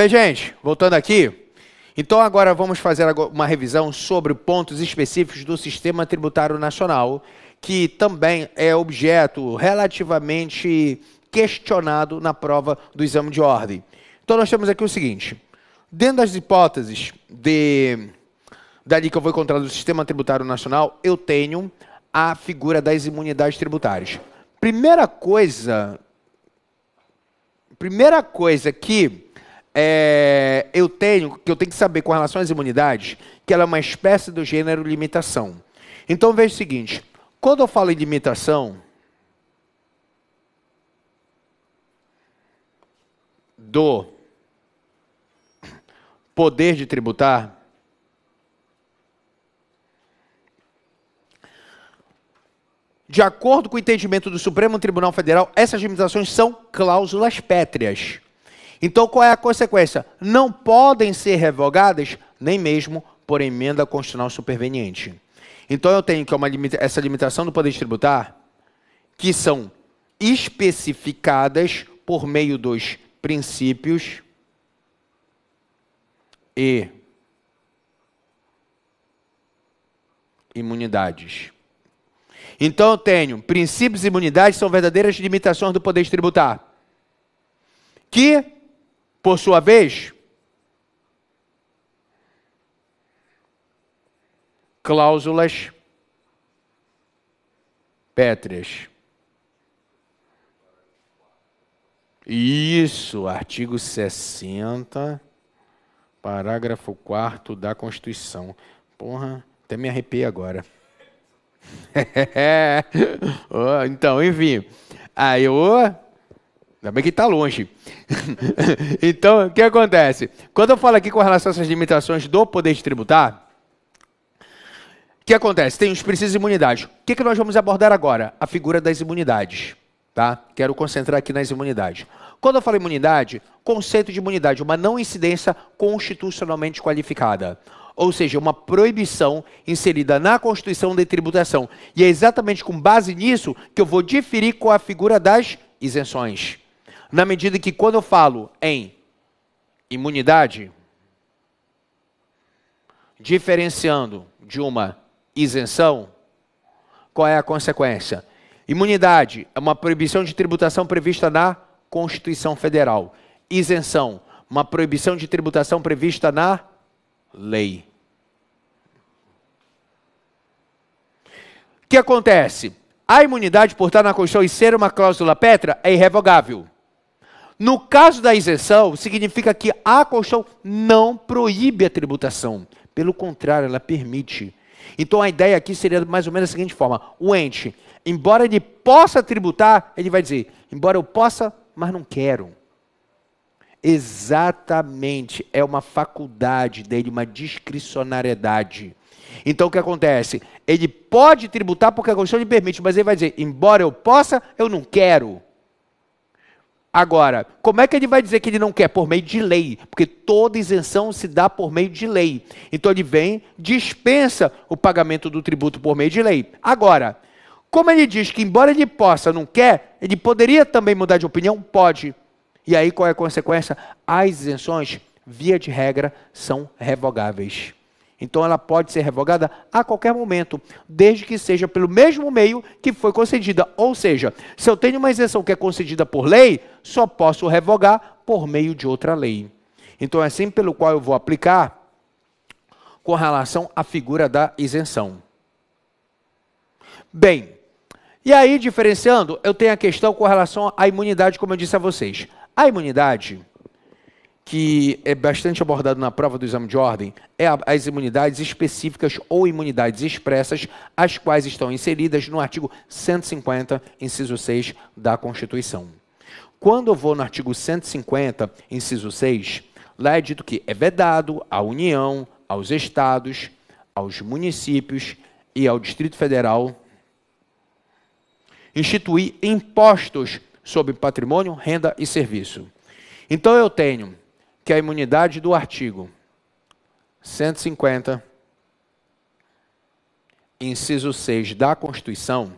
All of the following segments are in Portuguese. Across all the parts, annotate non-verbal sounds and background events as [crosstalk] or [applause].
Bem, gente, voltando aqui. Então, agora vamos fazer uma revisão sobre pontos específicos do Sistema Tributário Nacional, que também é objeto relativamente questionado na prova do exame de ordem. Então, nós temos aqui o seguinte: dentro das hipóteses de dali que eu vou encontrar do Sistema Tributário Nacional, eu tenho a figura das imunidades tributárias. Primeira coisa, primeira coisa que é, eu tenho, que eu tenho que saber com relação às imunidades, que ela é uma espécie do gênero limitação. Então veja o seguinte: quando eu falo em limitação do poder de tributar, de acordo com o entendimento do Supremo Tribunal Federal, essas limitações são cláusulas pétreas. Então qual é a consequência? Não podem ser revogadas nem mesmo por emenda constitucional superveniente. Então eu tenho que é uma limita essa limitação do poder tributar, que são especificadas por meio dos princípios e imunidades. Então eu tenho princípios e imunidades são verdadeiras limitações do poder tributar. Que por sua vez, cláusulas pétreas. Isso, artigo 60, parágrafo 4 da Constituição. Porra, até me arrepiei agora. [laughs] É, então, enfim. Aí, ô. Ainda bem que está longe. [laughs] então, o que acontece? Quando eu falo aqui com relação a essas limitações do poder de tributar, o que acontece? Tem os precisos de imunidade. O que, que nós vamos abordar agora? A figura das imunidades. Tá? Quero concentrar aqui nas imunidades. Quando eu falo imunidade, conceito de imunidade, uma não incidência constitucionalmente qualificada. Ou seja, uma proibição inserida na Constituição de tributação. E é exatamente com base nisso que eu vou diferir com é a figura das isenções na medida que quando eu falo em imunidade, diferenciando de uma isenção, qual é a consequência? Imunidade é uma proibição de tributação prevista na Constituição Federal. Isenção, uma proibição de tributação prevista na lei. O que acontece? A imunidade por estar na Constituição e ser uma cláusula pétrea é irrevogável. No caso da isenção, significa que a Constituição não proíbe a tributação. Pelo contrário, ela permite. Então a ideia aqui seria mais ou menos da seguinte forma: o ente, embora ele possa tributar, ele vai dizer, embora eu possa, mas não quero. Exatamente, é uma faculdade dele, uma discricionariedade. Então o que acontece? Ele pode tributar porque a Constituição lhe permite, mas ele vai dizer, embora eu possa, eu não quero. Agora, como é que ele vai dizer que ele não quer? Por meio de lei, porque toda isenção se dá por meio de lei. Então ele vem, dispensa o pagamento do tributo por meio de lei. Agora, como ele diz que embora ele possa, não quer, ele poderia também mudar de opinião? Pode. E aí qual é a consequência? As isenções, via de regra, são revogáveis. Então ela pode ser revogada a qualquer momento, desde que seja pelo mesmo meio que foi concedida. Ou seja, se eu tenho uma isenção que é concedida por lei, só posso revogar por meio de outra lei. Então é assim pelo qual eu vou aplicar com relação à figura da isenção. Bem, e aí diferenciando, eu tenho a questão com relação à imunidade, como eu disse a vocês. A imunidade que é bastante abordado na prova do exame de ordem é as imunidades específicas ou imunidades expressas, as quais estão inseridas no artigo 150, inciso 6 da Constituição. Quando eu vou no artigo 150, inciso 6, lá é dito que é vedado à União, aos estados, aos municípios e ao Distrito Federal instituir impostos sobre patrimônio, renda e serviço. Então eu tenho que a imunidade do artigo 150, inciso 6 da Constituição,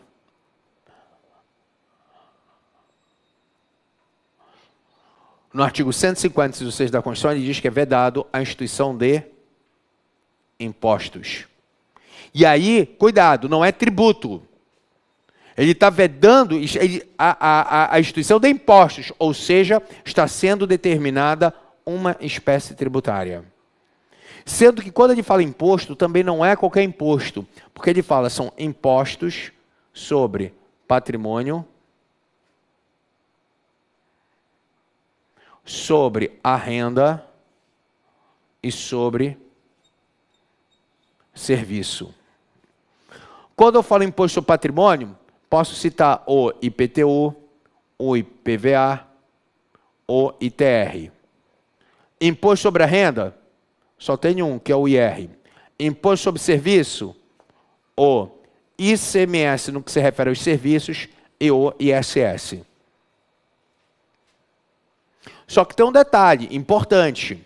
no artigo 150, inciso 6 da Constituição, ele diz que é vedado a instituição de impostos. E aí, cuidado, não é tributo. Ele está vedando a, a, a instituição de impostos, ou seja, está sendo determinada uma espécie tributária. Sendo que quando ele fala imposto, também não é qualquer imposto, porque ele fala são impostos sobre patrimônio, sobre a renda e sobre serviço. Quando eu falo imposto sobre patrimônio, posso citar o IPTU, o IPVA, o ITR. Imposto sobre a renda, só tem um, que é o IR. Imposto sobre serviço, o ICMS no que se refere aos serviços e o ISS. Só que tem um detalhe importante.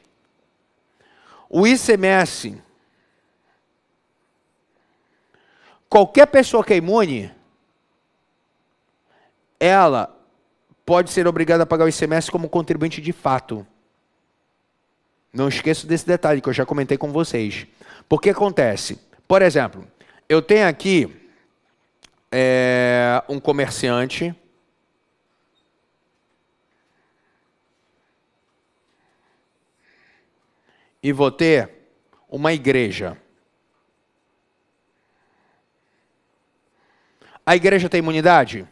O ICMS, qualquer pessoa que é imune, ela pode ser obrigada a pagar o ICMS como contribuinte de fato. Não esqueço desse detalhe que eu já comentei com vocês. Porque acontece, por exemplo, eu tenho aqui é, um comerciante. E vou ter uma igreja. A igreja tem imunidade?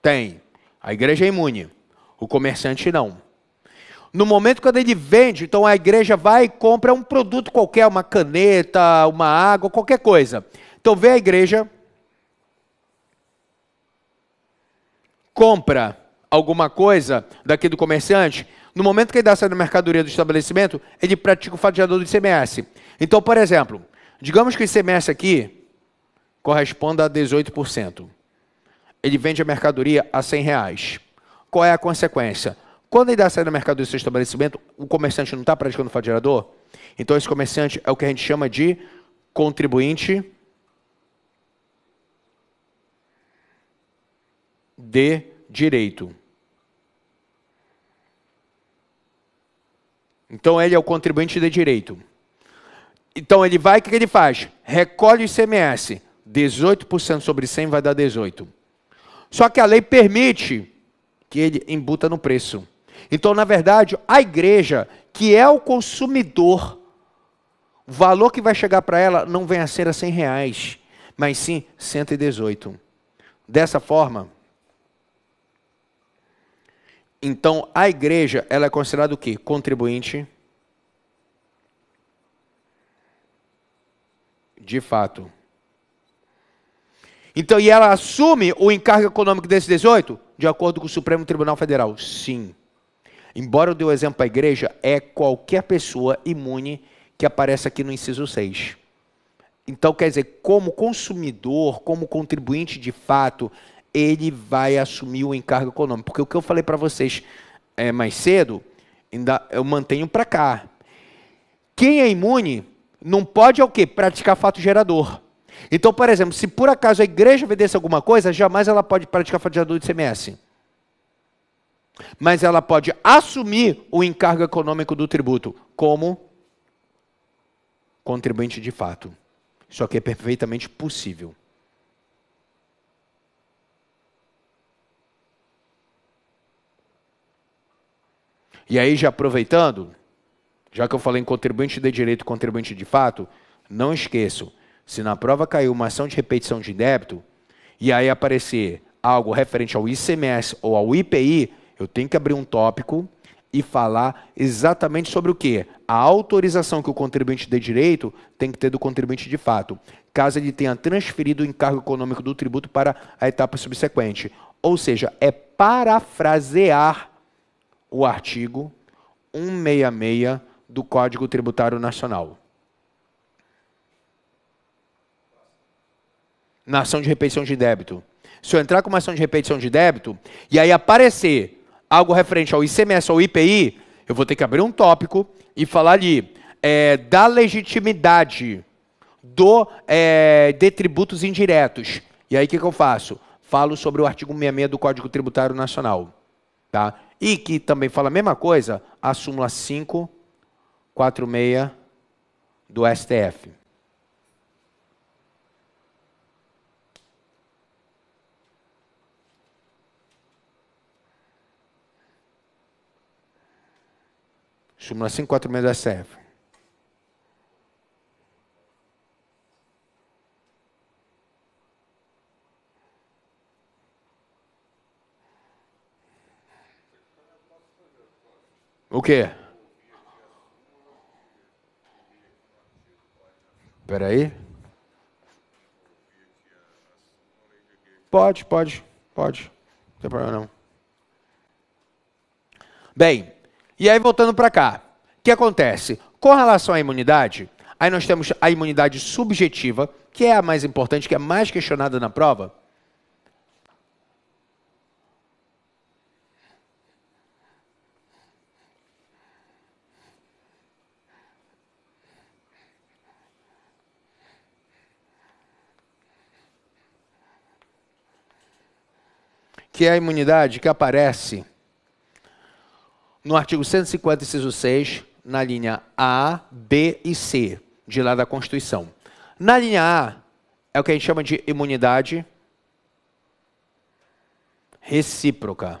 Tem. A igreja é imune. O comerciante não. No momento quando ele vende, então a igreja vai e compra um produto qualquer, uma caneta, uma água, qualquer coisa. Então vem a igreja, compra alguma coisa daqui do comerciante, no momento que ele dá essa mercadoria do estabelecimento, ele pratica o fatiador do ICMS. Então, por exemplo, digamos que o ICMS aqui corresponda a 18%. Ele vende a mercadoria a 100 reais. Qual é a consequência? Quando ele dá a saída no mercado do seu estabelecimento, o comerciante não está praticando fato gerador? Então, esse comerciante é o que a gente chama de contribuinte de direito. Então, ele é o contribuinte de direito. Então, ele vai, o que ele faz? Recolhe o ICMS. 18% sobre 100 vai dar 18%. Só que a lei permite que ele embuta no preço. Então, na verdade, a igreja, que é o consumidor, o valor que vai chegar para ela não vem a ser a 100 reais, mas sim 118. Dessa forma, então a igreja ela é considerada o quê? Contribuinte. De fato. Então, e ela assume o encargo econômico desses 18? De acordo com o Supremo Tribunal Federal. Sim. Embora eu dê o exemplo à igreja, é qualquer pessoa imune que aparece aqui no inciso 6. Então, quer dizer, como consumidor, como contribuinte de fato, ele vai assumir o encargo econômico. Porque o que eu falei para vocês é, mais cedo, ainda eu mantenho para cá. Quem é imune não pode é o quê? Praticar fato gerador. Então, por exemplo, se por acaso a igreja vendesse alguma coisa, jamais ela pode praticar fato gerador de CMS mas ela pode assumir o encargo econômico do tributo como contribuinte de fato. Isso aqui é perfeitamente possível. E aí, já aproveitando, já que eu falei em contribuinte de direito e contribuinte de fato, não esqueço, se na prova caiu uma ação de repetição de débito, e aí aparecer algo referente ao ICMS ou ao IPI, eu tenho que abrir um tópico e falar exatamente sobre o que? A autorização que o contribuinte de direito tem que ter do contribuinte de fato, caso ele tenha transferido o encargo econômico do tributo para a etapa subsequente. Ou seja, é parafrasear o artigo 166 do Código Tributário Nacional. Na ação de repetição de débito. Se eu entrar com uma ação de repetição de débito e aí aparecer algo referente ao ICMS ou IPI, eu vou ter que abrir um tópico e falar ali é, da legitimidade do é, de tributos indiretos. E aí o que, que eu faço? Falo sobre o artigo 66 do Código Tributário Nacional. Tá? E que também fala a mesma coisa, a súmula 546 do STF. Súmula 546 do STF. O quê? Espera aí. Pode, pode, pode. Não tem problema não. Bem, e aí, voltando para cá, o que acontece? Com relação à imunidade, aí nós temos a imunidade subjetiva, que é a mais importante, que é mais questionada na prova. Que é a imunidade que aparece no artigo 150, inciso 6, na linha A, B e C, de lá da Constituição. Na linha A, é o que a gente chama de imunidade recíproca.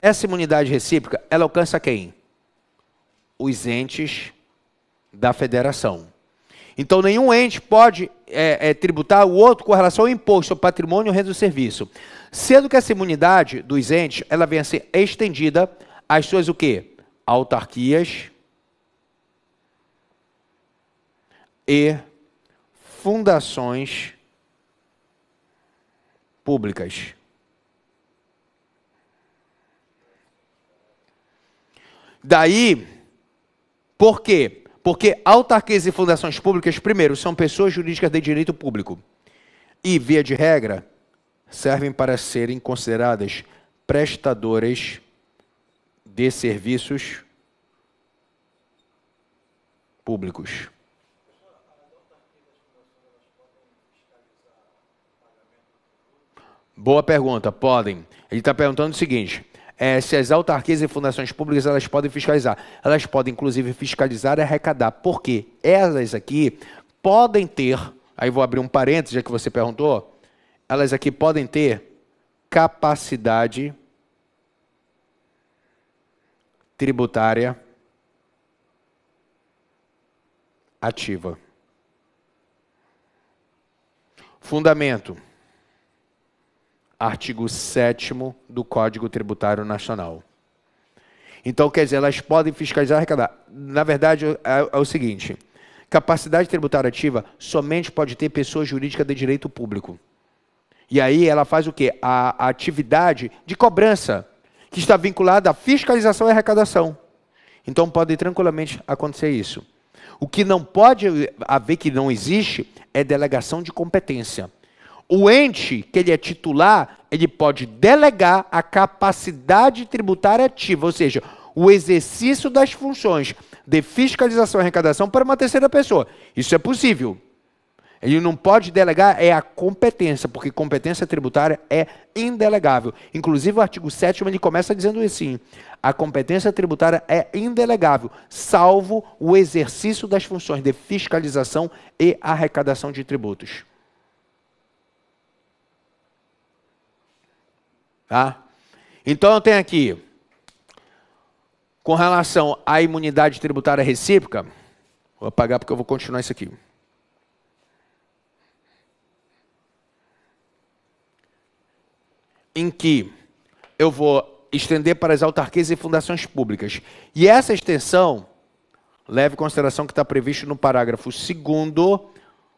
Essa imunidade recíproca, ela alcança quem? Os entes da federação. Então, nenhum ente pode é, é, tributar o outro com relação ao imposto ao patrimônio, renda ou serviço. Sendo que essa imunidade dos entes, ela venha a ser estendida às suas o quê? Autarquias e fundações públicas. Daí, por quê? Porque autarquias e fundações públicas, primeiro, são pessoas jurídicas de direito público e, via de regra, servem para serem consideradas prestadoras de serviços públicos. Boa pergunta, podem. Ele está perguntando o seguinte: é, se as autarquias e fundações públicas elas podem fiscalizar. Elas podem, inclusive, fiscalizar e arrecadar, porque elas aqui podem ter, aí vou abrir um parênteses, já que você perguntou, elas aqui podem ter capacidade tributária ativa. Fundamento artigo 7 do Código Tributário Nacional. Então, quer dizer, elas podem fiscalizar e arrecadar. Na verdade, é, é o seguinte: capacidade tributária ativa somente pode ter pessoa jurídica de direito público. E aí ela faz o quê? A, a atividade de cobrança, que está vinculada à fiscalização e arrecadação. Então pode tranquilamente acontecer isso. O que não pode haver, que não existe, é delegação de competência o ente que ele é titular, ele pode delegar a capacidade tributária ativa, ou seja, o exercício das funções de fiscalização e arrecadação para uma terceira pessoa. Isso é possível. Ele não pode delegar, é a competência, porque competência tributária é indelegável. Inclusive, o artigo 7 ele começa dizendo assim: a competência tributária é indelegável, salvo o exercício das funções de fiscalização e arrecadação de tributos. Tá? Então eu tenho aqui, com relação à imunidade tributária recíproca, vou apagar porque eu vou continuar isso aqui. Em que eu vou estender para as autarquias e fundações públicas. E essa extensão, leve em consideração que está previsto no parágrafo 2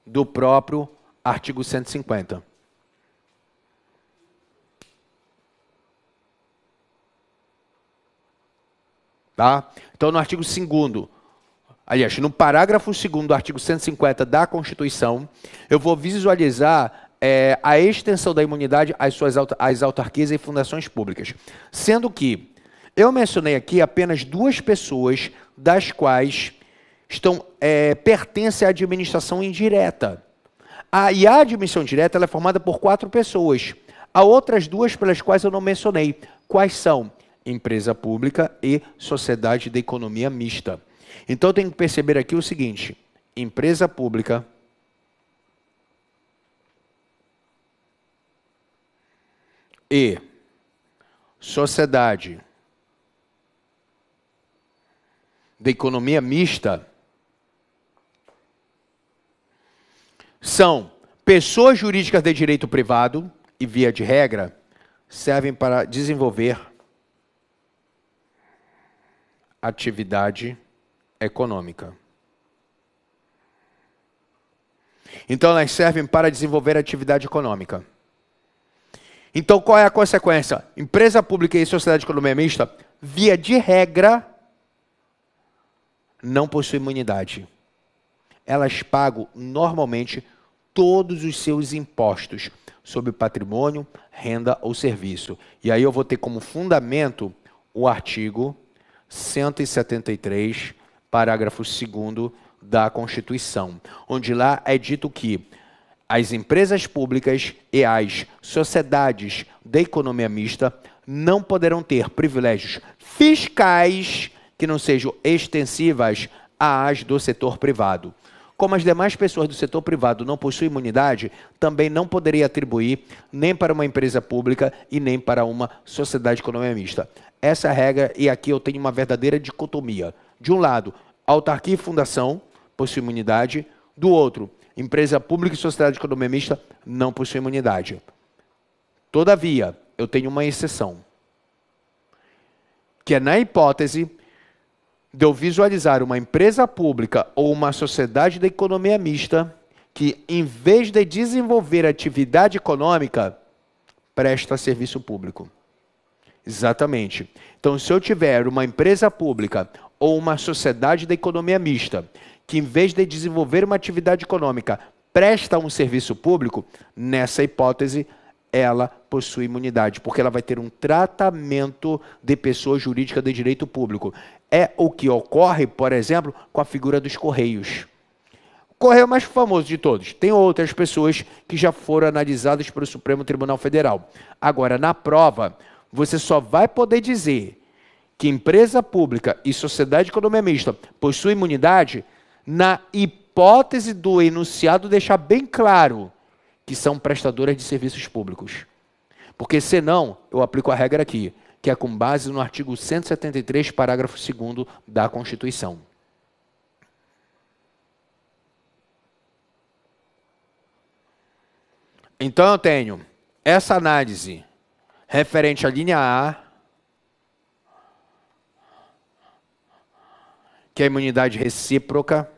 do próprio artigo 150. Tá? Então, no artigo 2 aliás, no parágrafo 2 do artigo 150 da Constituição, eu vou visualizar é, a extensão da imunidade às, suas, às autarquias e fundações públicas. Sendo que eu mencionei aqui apenas duas pessoas das quais estão é, pertence à administração indireta. A, e a admissão direta é formada por quatro pessoas. Há outras duas pelas quais eu não mencionei. Quais são? empresa pública e sociedade de economia mista. Então tem que perceber aqui o seguinte: empresa pública e sociedade de economia mista são pessoas jurídicas de direito privado e via de regra servem para desenvolver atividade econômica. Então elas servem para desenvolver atividade econômica. Então qual é a consequência? Empresa pública e sociedade economia mista, via de regra, não possuem imunidade. Elas pagam normalmente todos os seus impostos sobre patrimônio, renda ou serviço. E aí eu vou ter como fundamento o artigo 173, parágrafo 2 da Constituição, onde lá é dito que as empresas públicas e as sociedades da economia mista não poderão ter privilégios fiscais que não sejam extensivas às do setor privado. Como as demais pessoas do setor privado não possuem imunidade, também não poderia atribuir nem para uma empresa pública e nem para uma sociedade economia mista essa regra, e aqui eu tenho uma verdadeira dicotomia. De um lado, autarquia e fundação possuem imunidade, do outro, empresa pública e sociedade econômica mista não possuem imunidade. Todavia, eu tenho uma exceção, que é na hipótese de eu visualizar uma empresa pública ou uma sociedade da economia mista que, em vez de desenvolver atividade econômica, presta serviço público. Exatamente. Então, se eu tiver uma empresa pública ou uma sociedade da economia mista, que em vez de desenvolver uma atividade econômica, presta um serviço público, nessa hipótese, ela possui imunidade, porque ela vai ter um tratamento de pessoa jurídica de direito público. É o que ocorre, por exemplo, com a figura dos Correios. Correio é o mais famoso de todos. Tem outras pessoas que já foram analisadas pelo Supremo Tribunal Federal. Agora, na prova, você só vai poder dizer que empresa pública e sociedade de economia mista possuem imunidade na hipótese do enunciado deixar bem claro que são prestadoras de serviços públicos. Porque senão, eu aplico a regra aqui, que é com base no artigo 173, parágrafo 2 da Constituição. Então eu tenho essa análise referente à linha A, que é a imunidade recíproca.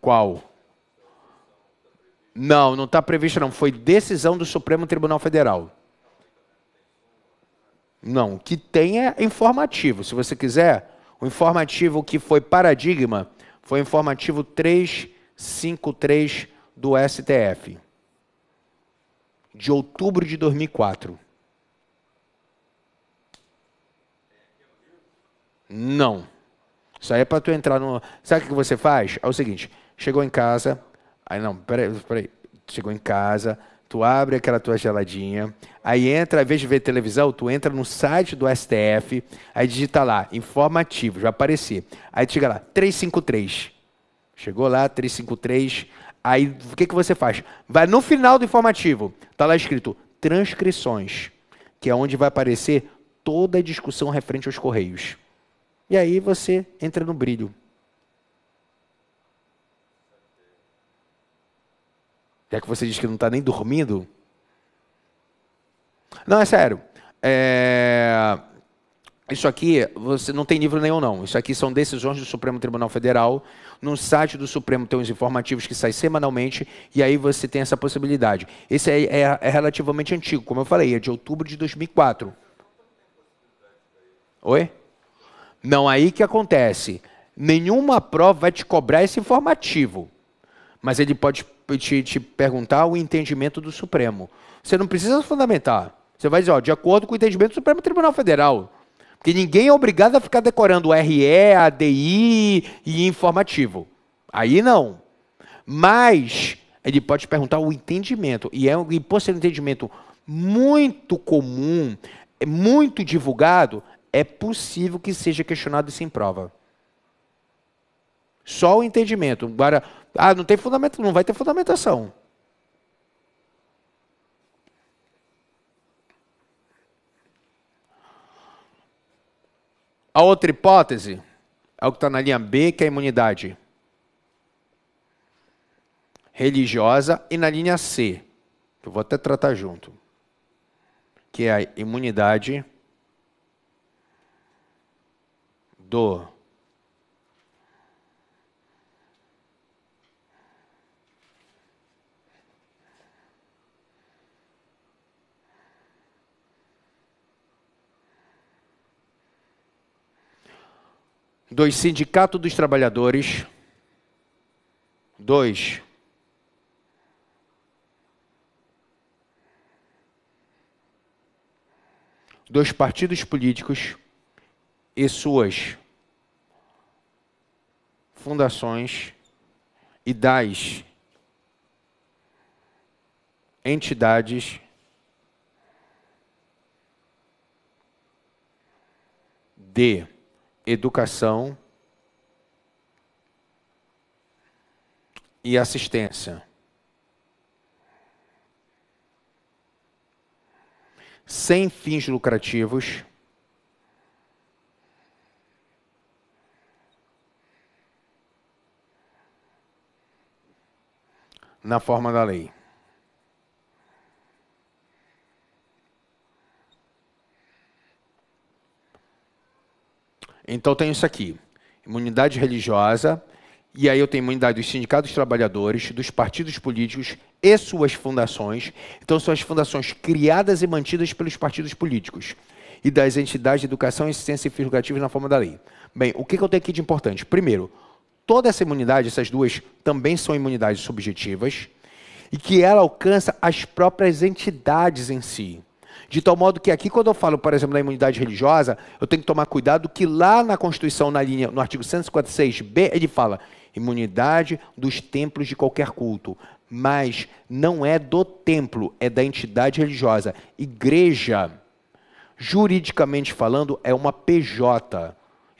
Qual? Não, não está previsto. não. Foi decisão do Supremo Tribunal Federal. Não, o que tem é informativo. Se você quiser, o informativo que foi paradigma foi o informativo 353 do STF, de outubro de 2004. Não. Isso aí é para tu entrar no. Sabe o que você faz? É o seguinte: chegou em casa, aí não, peraí, peraí. Chegou em casa, tu abre aquela tua geladinha, aí entra, ao invés de ver televisão, tu entra no site do STF, aí digita lá, informativo, já aparecer. Aí chega lá, 353. Chegou lá, 353. Aí o que, que você faz? Vai no final do informativo, tá lá escrito transcrições, que é onde vai aparecer toda a discussão referente aos Correios. E aí você entra no brilho. Já que você diz que não está nem dormindo. Não, é sério. É... Isso aqui, você não tem livro nenhum, não. Isso aqui são decisões do Supremo Tribunal Federal. No site do Supremo tem os informativos que saem semanalmente, e aí você tem essa possibilidade. Esse é, é, é relativamente antigo, como eu falei, é de outubro de 2004. Oi? Não, aí que acontece. Nenhuma prova vai te cobrar esse informativo, mas ele pode te, te perguntar o entendimento do Supremo. Você não precisa fundamentar. Você vai dizer, ó, de acordo com o entendimento do Supremo é Tribunal Federal. Porque ninguém é obrigado a ficar decorando RE, ADI e informativo. Aí não. Mas ele pode perguntar o entendimento. E, é, e por ser um entendimento muito comum, é muito divulgado, é possível que seja questionado sem prova. Só o entendimento. Agora, ah, não tem fundamento, não vai ter fundamentação. A outra hipótese é o que está na linha B, que é a imunidade religiosa, e na linha C, que eu vou até tratar junto, que é a imunidade do dos sindicatos dos trabalhadores. Dois. Dos partidos políticos e suas fundações e das entidades de educação e assistência. Sem fins lucrativos. Na forma da lei. Então tenho isso aqui: imunidade religiosa, e aí eu tenho imunidade dos sindicatos trabalhadores, dos partidos políticos e suas fundações. Então são as fundações criadas e mantidas pelos partidos políticos e das entidades de educação, assistência e prerrogativas na forma da lei. Bem, o que eu tenho aqui de importante? Primeiro, toda essa imunidade, essas duas também são imunidades subjetivas e que ela alcança as próprias entidades em si. De tal modo que aqui, quando eu falo, por exemplo, da imunidade religiosa, eu tenho que tomar cuidado que lá na Constituição, na linha, no artigo 156b, ele fala imunidade dos templos de qualquer culto. Mas não é do templo, é da entidade religiosa. Igreja, juridicamente falando, é uma PJ.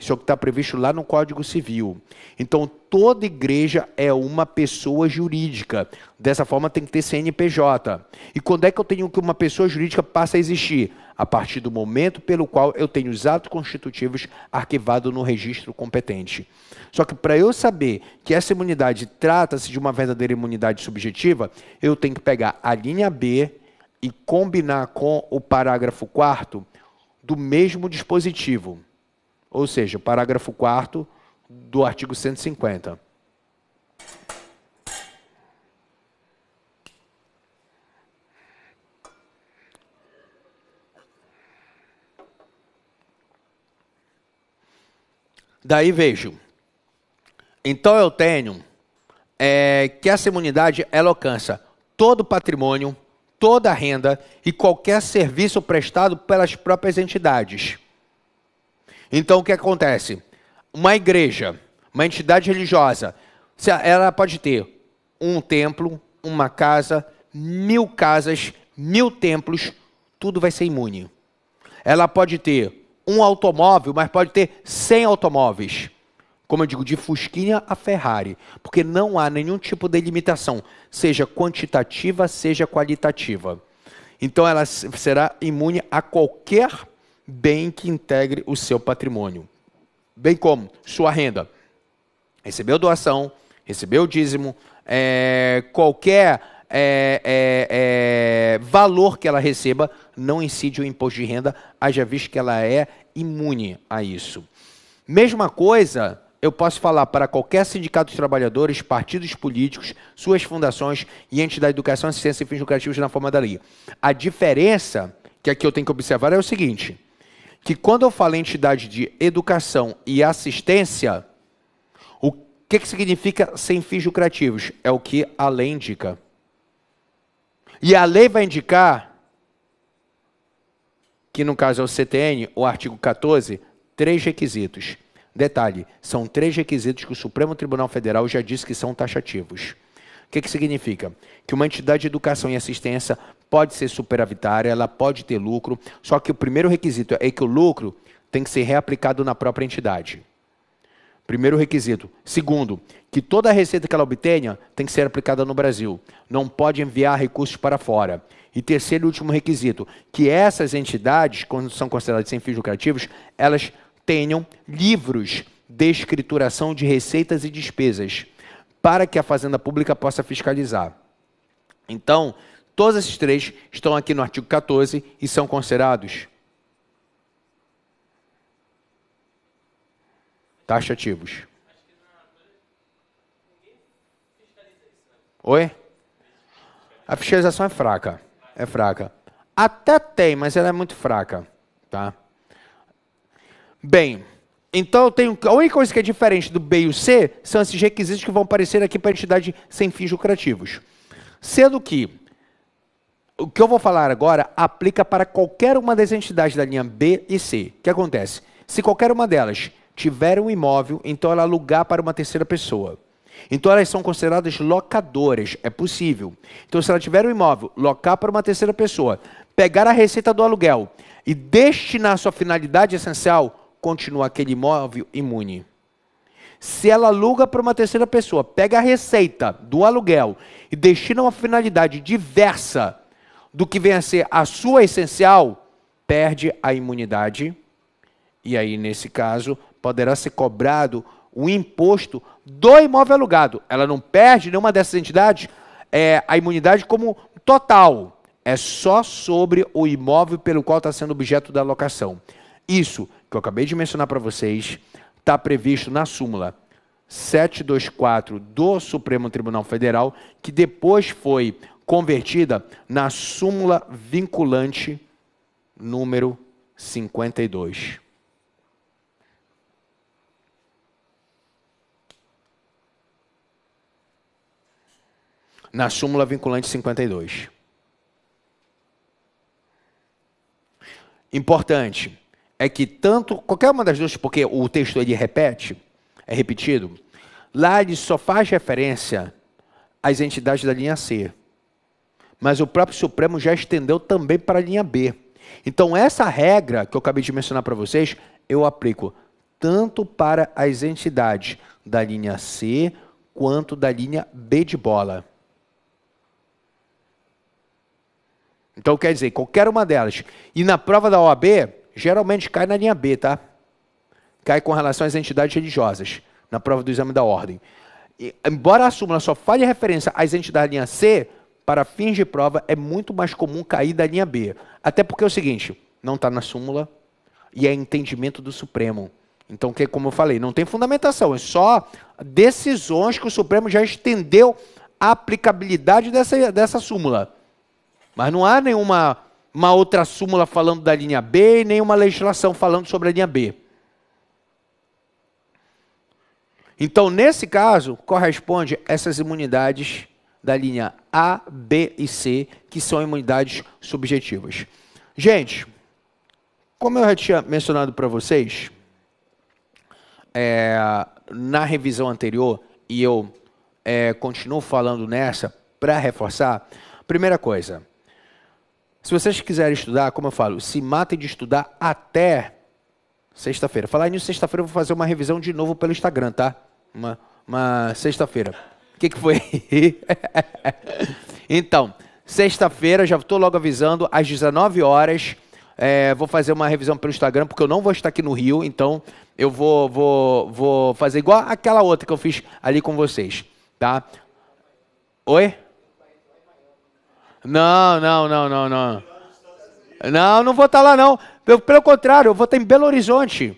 Isso é o que está previsto lá no Código Civil. Então, toda igreja é uma pessoa jurídica. Dessa forma, tem que ter CNPJ. E quando é que eu tenho que uma pessoa jurídica passa a existir? A partir do momento pelo qual eu tenho os atos constitutivos arquivados no registro competente. Só que para eu saber que essa imunidade trata-se de uma verdadeira imunidade subjetiva, eu tenho que pegar a linha B e combinar com o parágrafo 4 do mesmo dispositivo. Ou seja, o parágrafo 4 do artigo 150. Daí vejo. Então eu tenho é, que essa imunidade ela alcança todo o patrimônio, toda a renda e qualquer serviço prestado pelas próprias entidades. Então o que acontece? Uma igreja, uma entidade religiosa, ela pode ter um templo, uma casa, mil casas, mil templos, tudo vai ser imune. Ela pode ter um automóvel, mas pode ter 100 automóveis. Como eu digo, de Fusquinha a Ferrari, porque não há nenhum tipo de limitação, seja quantitativa, seja qualitativa. Então ela será imune a qualquer bem que integre o seu patrimônio. Bem como sua renda. Recebeu doação, recebeu dízimo, é, qualquer é, é, é, valor que ela receba não incide o imposto de renda, haja visto que ela é imune a isso. Mesma coisa, eu posso falar para qualquer sindicato dos trabalhadores, partidos políticos, suas fundações e entes da educação, assistência e fins lucrativos na forma da lei. A diferença que aqui eu tenho que observar é o seguinte: que quando eu falo em entidade de educação e assistência, o que, que significa sem fins lucrativos? É o que a lei indica. E a lei vai indicar, que no caso é o CTN, o artigo 14, três requisitos. Detalhe, são três requisitos que o Supremo Tribunal Federal já disse que são taxativos que, que significa? Que uma entidade de educação e assistência pode ser superavitária, ela pode ter lucro, só que o primeiro requisito é que o lucro tem que ser reaplicado na própria entidade. Primeiro requisito. Segundo, que toda a receita que ela obtenha tem que ser aplicada no Brasil. Não pode enviar recursos para fora. E terceiro e último requisito, que essas entidades, quando são consideradas sem fins lucrativos, elas tenham livros de escrituração de receitas e despesas para que a Fazenda Pública possa fiscalizar. Então, todos esses três estão aqui no artigo 14 e são considerados taxativos. Oi? A fiscalização é fraca. É fraca. Até tem, mas ela é muito fraca. Tá? Bem, então, tem, a única coisa que é diferente do B e o C são esses requisitos que vão aparecer aqui para entidade sem fins lucrativos. Sendo que o que eu vou falar agora aplica para qualquer uma das entidades da linha B e C. O que acontece? Se qualquer uma delas tiver um imóvel, então ela alugar para uma terceira pessoa. Então elas são consideradas locadoras, é possível. Então se ela tiver um imóvel, locar para uma terceira pessoa, pegar a receita do aluguel e destinar sua finalidade essencial, continua aquele imóvel imune. Se ela aluga para uma terceira pessoa, pega a receita do aluguel e destina uma finalidade diversa do que vem a ser a sua essencial, perde a imunidade. E aí, nesse caso, poderá ser cobrado o imposto do imóvel alugado. Ela não perde nenhuma dessas entidades é, a imunidade como total. É só sobre o imóvel pelo qual está sendo objeto da locação. Isso que eu acabei de mencionar para vocês, está previsto na súmula 724 do Supremo Tribunal Federal, que depois foi convertida na súmula vinculante número 52. na súmula vinculante 52. Importante, é que tanto, qualquer uma das duas, porque o texto ele repete, é repetido, lá ele só faz referência às entidades da linha C. Mas o próprio Supremo já estendeu também para a linha B. Então, essa regra que eu acabei de mencionar para vocês, eu aplico tanto para as entidades da linha C quanto da linha B de bola. Então, quer dizer, qualquer uma delas. E na prova da OAB, Geralmente cai na linha B, tá? Cai com relação às entidades religiosas, na prova do exame da ordem. E, embora a súmula só fale referência às entidades da linha C, para fins de prova é muito mais comum cair da linha B. Até porque é o seguinte, não está na súmula e é entendimento do Supremo. Então, que, como eu falei, não tem fundamentação, é só decisões que o Supremo já estendeu a aplicabilidade dessa, dessa súmula. Mas não há nenhuma uma outra súmula falando da linha B e nem uma legislação falando sobre a linha B. Então, nesse caso, corresponde essas imunidades da linha A, B e C, que são imunidades subjetivas. Gente, como eu já tinha mencionado para vocês, é, na revisão anterior, e eu é, continuo falando nessa para reforçar, primeira coisa, se vocês quiserem estudar, como eu falo, se matem de estudar até sexta-feira. Falar nisso, sexta-feira eu vou fazer uma revisão de novo pelo Instagram, tá? Uma, uma sexta-feira. O que, que foi? [laughs] então, sexta-feira, já estou logo avisando, às 19 horas. É, vou fazer uma revisão pelo Instagram, porque eu não vou estar aqui no Rio, então eu vou, vou, vou fazer igual aquela outra que eu fiz ali com vocês, tá? Oi? Não, não, não, não, não. Não, não vou estar tá lá, não. Pelo contrário, eu vou estar tá em Belo Horizonte.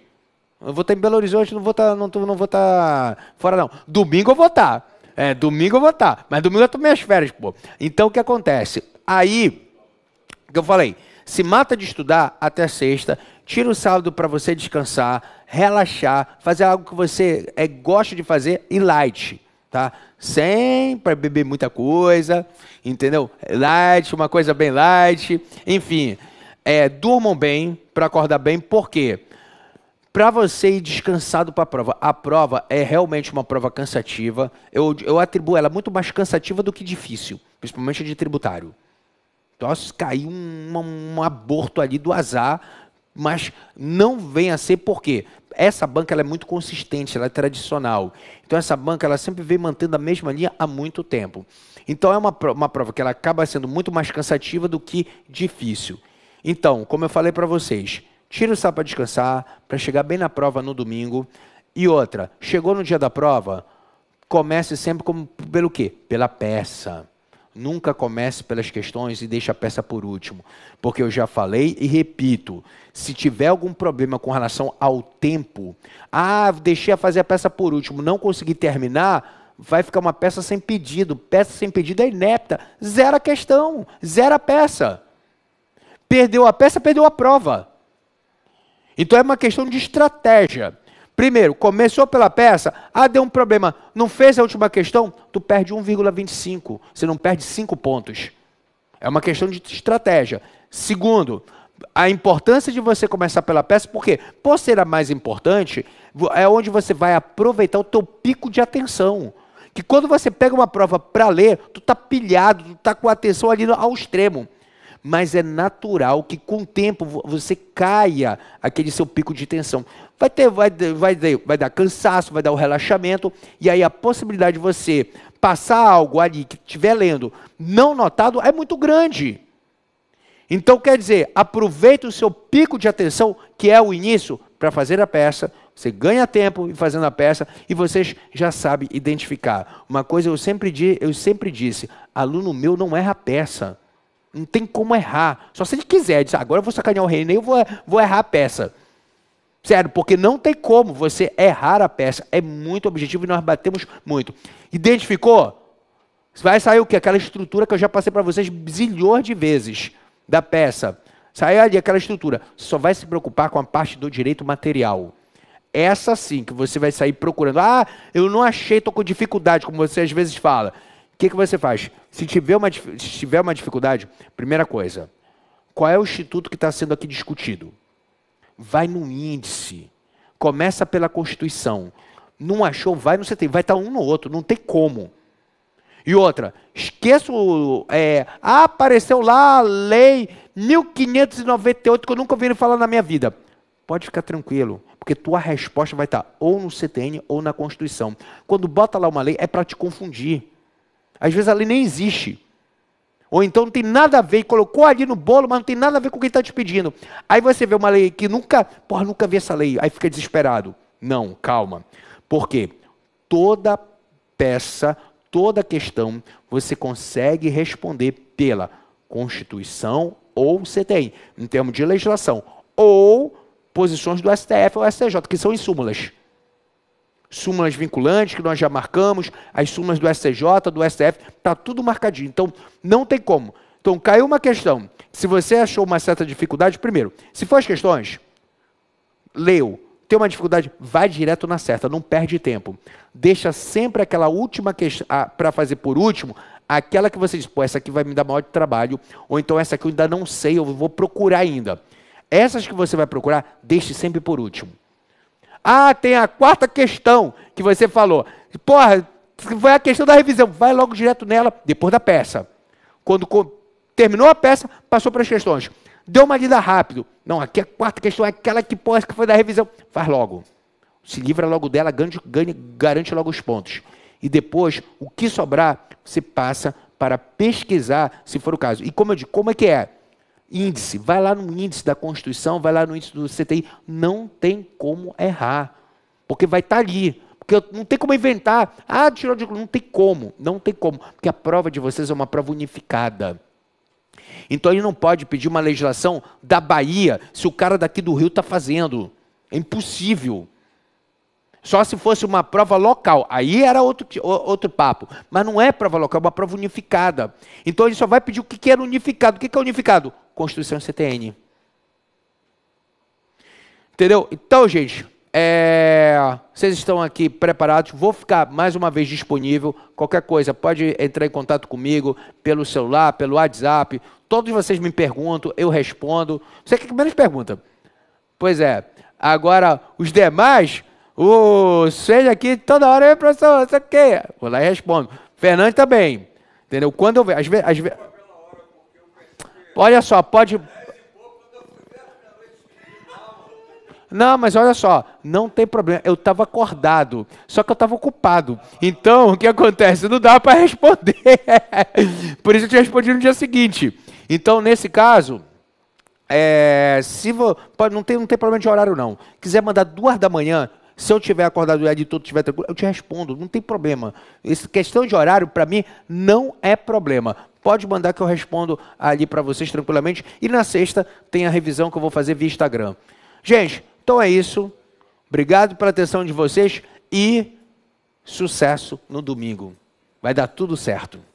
Eu vou estar tá em Belo Horizonte, não vou estar, não, não vou estar fora, não. Domingo eu vou estar. É, domingo eu vou estar. Mas domingo eu tomei minhas férias, pô. Então o que acontece? Aí, que eu falei, se mata de estudar até sexta, tira o sábado para você descansar, relaxar, fazer algo que você é, gosta de fazer e light tá? sempre beber muita coisa, entendeu? Light, uma coisa bem light, enfim. É, durmam bem para acordar bem, por quê? Para você ir descansado para a prova. A prova é realmente uma prova cansativa. Eu, eu atribuo ela muito mais cansativa do que difícil, principalmente de tributário. Então, se cair um, um, um aborto ali do azar, mas não vem a ser por quê? Essa banca ela é muito consistente, ela é tradicional. Então essa banca ela sempre vem mantendo a mesma linha há muito tempo. Então é uma, uma prova que ela acaba sendo muito mais cansativa do que difícil. Então, como eu falei para vocês, tira o sapato para descansar, para chegar bem na prova no domingo. E outra, chegou no dia da prova, comece sempre como, pelo quê? Pela peça. Nunca comece pelas questões e deixe a peça por último. Porque eu já falei e repito: se tiver algum problema com relação ao tempo, ah, deixei a fazer a peça por último, não consegui terminar, vai ficar uma peça sem pedido. Peça sem pedido é inepta. Zero a questão, zero a peça. Perdeu a peça, perdeu a prova. Então é uma questão de estratégia. Primeiro, começou pela peça, ah, deu um problema, não fez a última questão, tu perde 1,25, você não perde 5 pontos. É uma questão de estratégia. Segundo, a importância de você começar pela peça, porque por ser a mais importante, é onde você vai aproveitar o teu pico de atenção. Que quando você pega uma prova para ler, tu tá pilhado, tu tá com a atenção ali ao extremo mas é natural que com o tempo você caia aquele seu pico de tensão. Vai, ter, vai, vai, vai dar cansaço, vai dar o um relaxamento, e aí a possibilidade de você passar algo ali que estiver lendo não notado é muito grande. Então, quer dizer, aproveita o seu pico de atenção, que é o início, para fazer a peça, você ganha tempo fazendo a peça e vocês já sabem identificar. Uma coisa eu sempre, di, eu sempre disse: aluno meu não erra a peça. Não tem como errar. Só se ele quiser. Diz, agora eu vou sacanear o René, eu vou, vou errar a peça. Sério, porque não tem como você errar a peça. É muito objetivo e nós batemos muito. Identificou? Vai sair o quê? Aquela estrutura que eu já passei para vocês zilhões de vezes da peça. Sai ali aquela estrutura. só vai se preocupar com a parte do direito material. Essa sim que você vai sair procurando. Ah, eu não achei, estou com dificuldade, como você às vezes fala. O que, que você faz? Se tiver, uma, se tiver uma dificuldade, primeira coisa, qual é o instituto que está sendo aqui discutido? Vai no índice. Começa pela Constituição. Não achou, vai no CTI. Vai estar tá um no outro, não tem como. E outra, esqueço, é, apareceu lá a lei 1598 que eu nunca ouvi falar na minha vida. Pode ficar tranquilo, porque tua resposta vai estar tá ou no CTN ou na Constituição. Quando bota lá uma lei, é para te confundir. Às vezes ali nem existe. Ou então não tem nada a ver, e colocou ali no bolo, mas não tem nada a ver com o que ele está te pedindo. Aí você vê uma lei que nunca, porra, nunca vi essa lei. Aí fica desesperado. Não, calma. Por quê? Toda peça, toda questão, você consegue responder pela Constituição ou CTI, em termos de legislação, ou posições do STF ou STJ, que são insúmulas sumas vinculantes que nós já marcamos, as sumas do STJ, do STF, está tudo marcadinho. Então, não tem como. Então, caiu uma questão. Se você achou uma certa dificuldade, primeiro, se for as questões, leu, tem uma dificuldade, vai direto na certa, não perde tempo. Deixa sempre aquela última questão para fazer por último, aquela que você diz, pô, essa aqui vai me dar maior trabalho, ou então essa aqui eu ainda não sei, eu vou procurar ainda. Essas que você vai procurar, deixe sempre por último. Ah, tem a quarta questão que você falou. Porra, vai a questão da revisão. Vai logo direto nela, depois da peça. Quando terminou a peça, passou para as questões. Deu uma lida rápido. Não, aqui a quarta questão é aquela que, porra, que foi da revisão. Faz logo. Se livra logo dela, ganha, ganha, garante logo os pontos. E depois, o que sobrar, você passa para pesquisar, se for o caso. E como eu digo, como é que é? índice, vai lá no índice da Constituição, vai lá no índice do CTI, não tem como errar, porque vai estar tá ali. Porque não tem como inventar. Ah, tirou de não tem como, não tem como, porque a prova de vocês é uma prova unificada. Então ele não pode pedir uma legislação da Bahia se o cara daqui do Rio está fazendo. É impossível. Só se fosse uma prova local. Aí era outro, outro papo. Mas não é prova local, é uma prova unificada. Então ele só vai pedir o que era unificado. O que é unificado? Constituição CTN. Entendeu? Então, gente, é, vocês estão aqui preparados. Vou ficar mais uma vez disponível. Qualquer coisa, pode entrar em contato comigo pelo celular, pelo WhatsApp. Todos vocês me perguntam, eu respondo. Você que menos pergunta. Pois é. Agora, os demais, o seja aqui toda hora, professor, isso aqui. Vou lá e respondo. Fernandes também. Entendeu? Quando eu vejo. Às vezes, às vezes Olha só, pode. Não, mas olha só, não tem problema. Eu estava acordado, só que eu estava ocupado. Então, o que acontece? Não dá para responder. [laughs] Por isso eu te respondi no dia seguinte. Então, nesse caso, é, se vo, não, tem, não tem problema de horário, não. Quiser mandar duas da manhã, se eu tiver acordado e tudo estiver tranquilo, eu te respondo, não tem problema. Essa questão de horário, para mim, não é problema. Pode mandar que eu respondo ali para vocês tranquilamente. E na sexta tem a revisão que eu vou fazer via Instagram. Gente, então é isso. Obrigado pela atenção de vocês e sucesso no domingo. Vai dar tudo certo.